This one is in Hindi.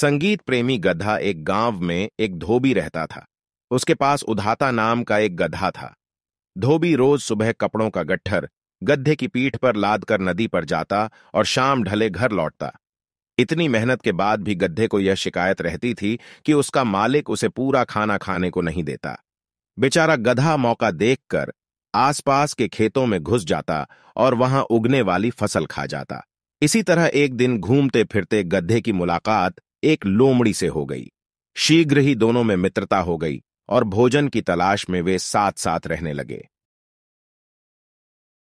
संगीत प्रेमी गधा एक गांव में एक धोबी रहता था उसके पास उधाता नाम का एक गधा था धोबी रोज सुबह कपड़ों का गट्ठर गधे की पीठ पर लाद कर नदी पर जाता और शाम ढले घर लौटता इतनी मेहनत के बाद भी गधे को यह शिकायत रहती थी कि उसका मालिक उसे पूरा खाना खाने को नहीं देता बेचारा गधा मौका देखकर आसपास के खेतों में घुस जाता और वहां उगने वाली फसल खा जाता इसी तरह एक दिन घूमते फिरते गधे की मुलाकात एक लोमड़ी से हो गई शीघ्र ही दोनों में मित्रता हो गई और भोजन की तलाश में वे साथ साथ रहने लगे